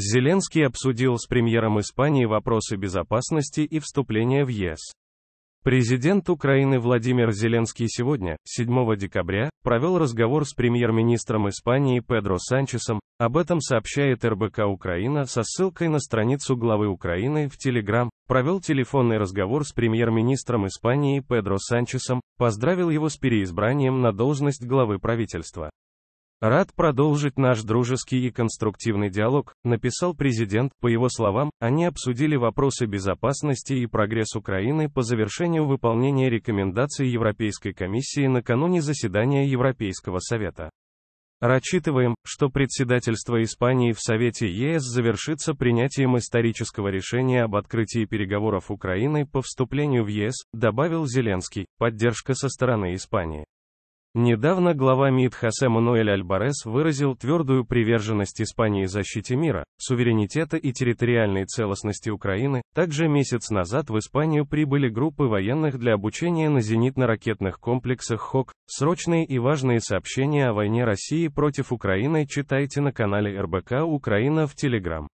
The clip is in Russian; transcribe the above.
Зеленский обсудил с премьером Испании вопросы безопасности и вступления в ЕС. Президент Украины Владимир Зеленский сегодня, 7 декабря, провел разговор с премьер-министром Испании Педро Санчесом, об этом сообщает РБК Украина со ссылкой на страницу главы Украины в Телеграм, провел телефонный разговор с премьер-министром Испании Педро Санчесом, поздравил его с переизбранием на должность главы правительства. Рад продолжить наш дружеский и конструктивный диалог, написал президент. По его словам, они обсудили вопросы безопасности и прогресс Украины по завершению выполнения рекомендаций Европейской комиссии накануне заседания Европейского совета. Рассчитываем, что председательство Испании в Совете ЕС завершится принятием исторического решения об открытии переговоров Украины по вступлению в ЕС, добавил Зеленский, поддержка со стороны Испании. Недавно глава МИД Хосе Мануэль Альбарес выразил твердую приверженность Испании защите мира, суверенитета и территориальной целостности Украины. Также месяц назад в Испанию прибыли группы военных для обучения на зенитно-ракетных комплексах ХОК. Срочные и важные сообщения о войне России против Украины читайте на канале РБК Украина в Телеграм.